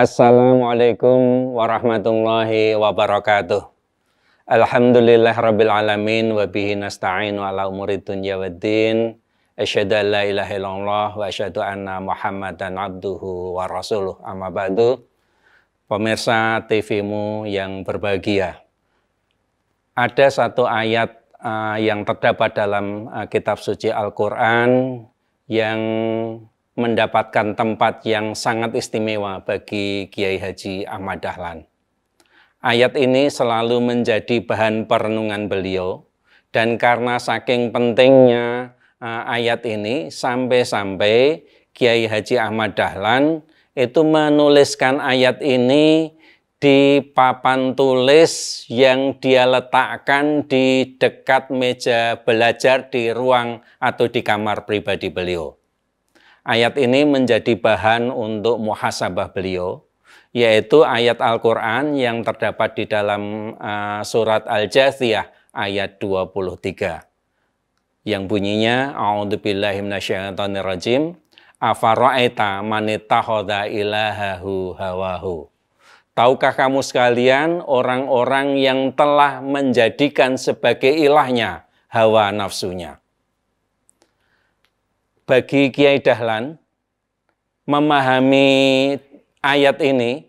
Assalamualaikum warahmatullahi wabarakatuh. Alhamdulillah rabbil alamin wa bihi nasta'in wa ala umuri dunya waddin. Asyhadu an la ilaha illallah wa asyhadu anna Muhammadan abduhu wa rasuluh. Amma ba'du. Pemirsa TVmu yang berbahagia. Ada satu ayat uh, yang terdapat dalam uh, kitab suci Al-Qur'an yang mendapatkan tempat yang sangat istimewa bagi Kiai Haji Ahmad Dahlan. Ayat ini selalu menjadi bahan perenungan beliau dan karena saking pentingnya eh, ayat ini sampai-sampai Kiai Haji Ahmad Dahlan itu menuliskan ayat ini di papan tulis yang dia letakkan di dekat meja belajar di ruang atau di kamar pribadi beliau ayat ini menjadi bahan untuk muhasabah beliau, yaitu ayat Al-Quran yang terdapat di dalam eh, surat Al-Jathiyah ayat 23 yang bunyinya a'udzubillahi minasyaitonirrajim afara'aita manittakhadha ilahahu hawahu Tahukah kamu sekalian orang-orang yang telah menjadikan sebagai ilahnya hawa nafsunya bagi Kiai Dahlan memahami ayat ini,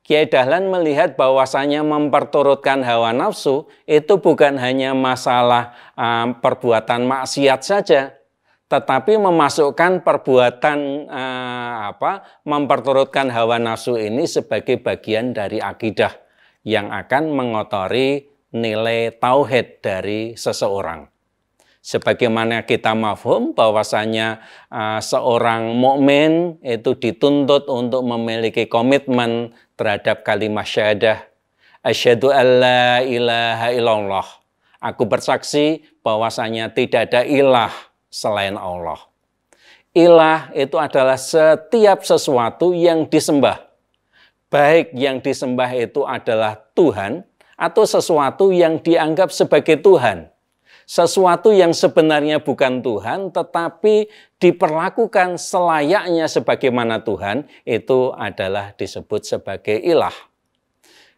Kiai Dahlan melihat bahwasanya memperturutkan hawa nafsu itu bukan hanya masalah um, perbuatan maksiat saja, tetapi memasukkan perbuatan uh, apa memperturutkan hawa nafsu ini sebagai bagian dari akidah yang akan mengotori nilai tauhid dari seseorang sebagaimana kita mafhum bahwasanya uh, seorang mukmin itu dituntut untuk memiliki komitmen terhadap kalimat syahadah asyhadu alla ilaha illallah aku bersaksi bahwasanya tidak ada ilah selain Allah ilah itu adalah setiap sesuatu yang disembah baik yang disembah itu adalah Tuhan atau sesuatu yang dianggap sebagai Tuhan sesuatu yang sebenarnya bukan Tuhan tetapi diperlakukan selayaknya sebagaimana Tuhan itu adalah disebut sebagai ilah.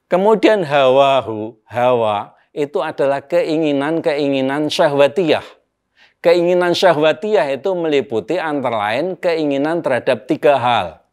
Kemudian hawahu, hawa itu adalah keinginan-keinginan syahwatiyah. Keinginan syahwatiyah itu meliputi antara lain keinginan terhadap tiga hal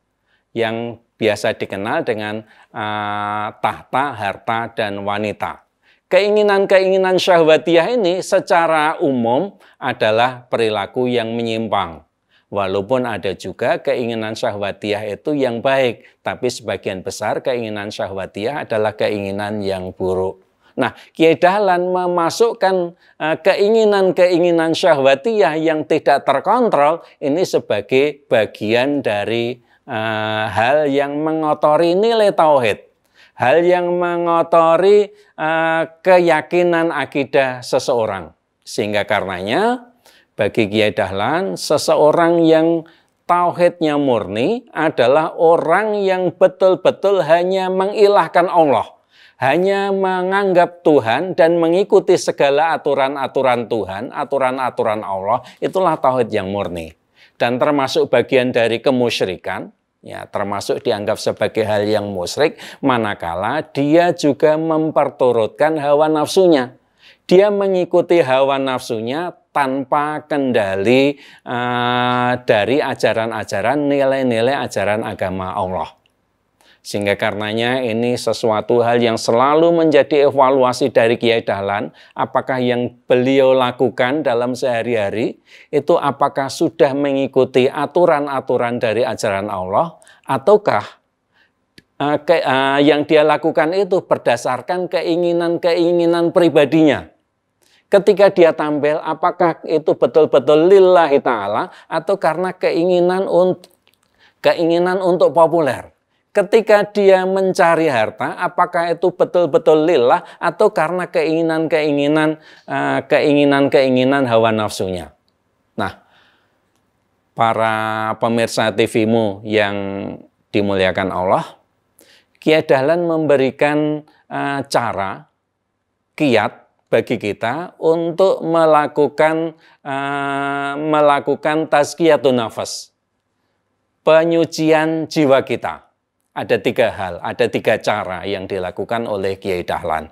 yang biasa dikenal dengan uh, tahta, harta, dan wanita. Keinginan-keinginan syahwatiah ini secara umum adalah perilaku yang menyimpang. Walaupun ada juga keinginan syahwatiah itu yang baik, tapi sebagian besar keinginan syahwatiah adalah keinginan yang buruk. Nah, Kiai Dahlan memasukkan eh, keinginan-keinginan syahwatiah yang tidak terkontrol ini sebagai bagian dari eh, hal yang mengotori nilai tauhid hal yang mengotori eh, keyakinan akidah seseorang. Sehingga karenanya bagi Kiai Dahlan, seseorang yang tauhidnya murni adalah orang yang betul-betul hanya mengilahkan Allah, hanya menganggap Tuhan dan mengikuti segala aturan-aturan Tuhan, aturan-aturan Allah, itulah tauhid yang murni. Dan termasuk bagian dari kemusyrikan, ya termasuk dianggap sebagai hal yang musyrik manakala dia juga memperturutkan hawa nafsunya dia mengikuti hawa nafsunya tanpa kendali uh, dari ajaran-ajaran nilai-nilai ajaran agama Allah sehingga karenanya ini sesuatu hal yang selalu menjadi evaluasi dari Kiai Dahlan, apakah yang beliau lakukan dalam sehari-hari itu apakah sudah mengikuti aturan-aturan dari ajaran Allah ataukah uh, ke, uh, yang dia lakukan itu berdasarkan keinginan-keinginan pribadinya. Ketika dia tampil, apakah itu betul-betul lillahi ta'ala atau karena keinginan, un keinginan untuk populer? Ketika dia mencari harta, apakah itu betul-betul lillah atau karena keinginan-keinginan eh, keinginan-keinginan hawa nafsunya? Nah, para pemirsa TVmu yang dimuliakan Allah, Kiai Dahlan memberikan eh, cara kiat bagi kita untuk melakukan uh, melakukan tazkiyatun nafas penyucian jiwa kita ada tiga hal, ada tiga cara yang dilakukan oleh Kiai Dahlan.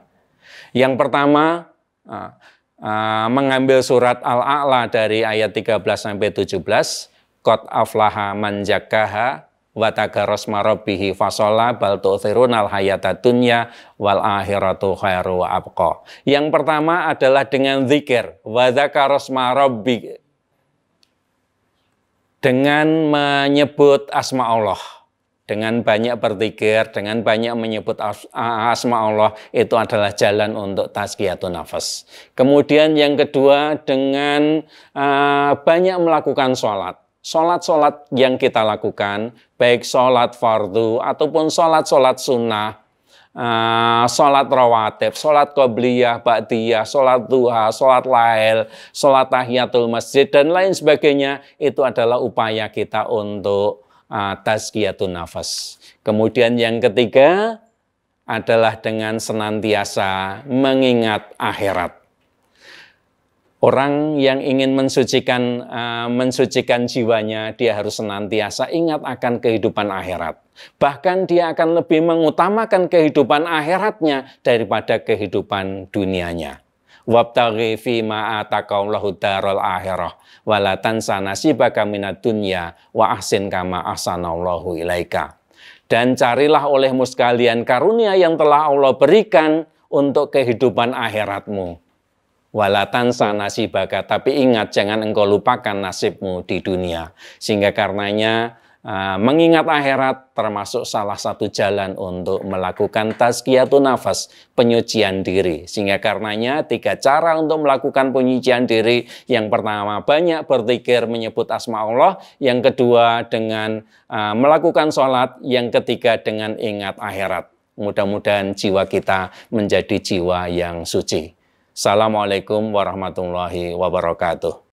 Yang pertama, ah, ah, mengambil surat Al-A'la dari ayat 13 sampai 17, Qad aflaha man jakaha wa tagarasma rabbihi fasola bal tu'thirunal hayata dunya wal akhiratu khairu wa abqa. Yang pertama adalah dengan zikir, wa zakarasma rabbi dengan menyebut asma Allah dengan banyak berpikir dengan banyak menyebut asma Allah itu adalah jalan untuk tazkiyatun nafas. Kemudian yang kedua dengan eh, banyak melakukan sholat. Sholat-sholat yang kita lakukan, baik sholat fardu ataupun sholat-sholat sunnah, uh, sholat rawatib, sholat qobliyah, ba'diyah, sholat duha, sholat lail, sholat tahiyatul masjid, dan lain sebagainya, itu adalah upaya kita untuk atas tazkiyatun nafas. Kemudian yang ketiga adalah dengan senantiasa mengingat akhirat. Orang yang ingin mensucikan uh, mensucikan jiwanya, dia harus senantiasa ingat akan kehidupan akhirat. Bahkan dia akan lebih mengutamakan kehidupan akhiratnya daripada kehidupan dunianya wabtaghi fi ma Allahu daral akhirah wala tansa nasibaka minad dunya wa ahsin kama ahsanallahu ilaika dan carilah olehmu sekalian karunia yang telah Allah berikan untuk kehidupan akhiratmu wala tansa nasibaka tapi ingat jangan engkau lupakan nasibmu di dunia sehingga karenanya Ah, mengingat akhirat termasuk salah satu jalan untuk melakukan tazkiyatun nafas, penyucian diri. Sehingga karenanya tiga cara untuk melakukan penyucian diri. Yang pertama banyak berpikir menyebut asma Allah, yang kedua dengan uh, melakukan sholat, yang ketiga dengan ingat akhirat. Mudah-mudahan jiwa kita menjadi jiwa yang suci. Assalamualaikum warahmatullahi wabarakatuh.